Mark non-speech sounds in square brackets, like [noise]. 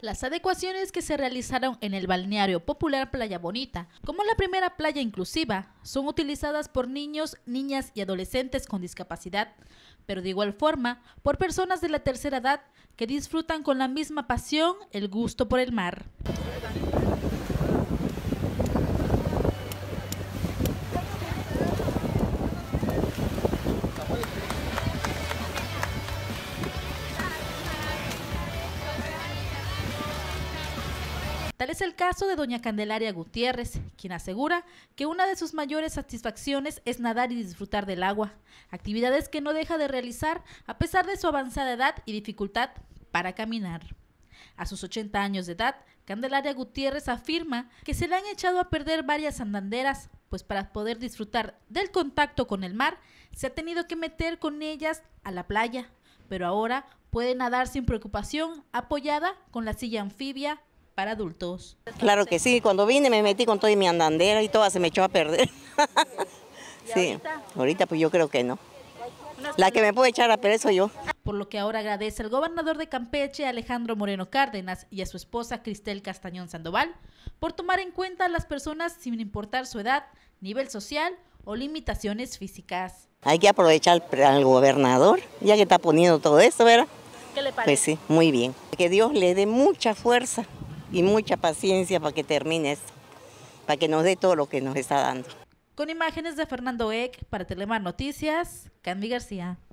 Las adecuaciones que se realizaron en el balneario popular Playa Bonita, como la primera playa inclusiva, son utilizadas por niños, niñas y adolescentes con discapacidad, pero de igual forma por personas de la tercera edad que disfrutan con la misma pasión el gusto por el mar. Tal es el caso de doña Candelaria Gutiérrez, quien asegura que una de sus mayores satisfacciones es nadar y disfrutar del agua, actividades que no deja de realizar a pesar de su avanzada edad y dificultad para caminar. A sus 80 años de edad, Candelaria Gutiérrez afirma que se le han echado a perder varias andanderas, pues para poder disfrutar del contacto con el mar, se ha tenido que meter con ellas a la playa, pero ahora puede nadar sin preocupación apoyada con la silla anfibia adultos. Claro que sí, cuando vine me metí con todo mi andandera y toda se me echó a perder. [laughs] sí, ahorita pues yo creo que no. La que me puede echar a perder soy yo. Por lo que ahora agradece al gobernador de Campeche, Alejandro Moreno Cárdenas, y a su esposa, Cristel Castañón Sandoval, por tomar en cuenta a las personas sin importar su edad, nivel social o limitaciones físicas. Hay que aprovechar al gobernador, ya que está poniendo todo esto, ¿verdad? ¿Qué le pues parece? Pues sí, muy bien. Que Dios le dé mucha fuerza y mucha paciencia para que termines para que nos dé todo lo que nos está dando. Con imágenes de Fernando Eck para Telemar Noticias, Candy García.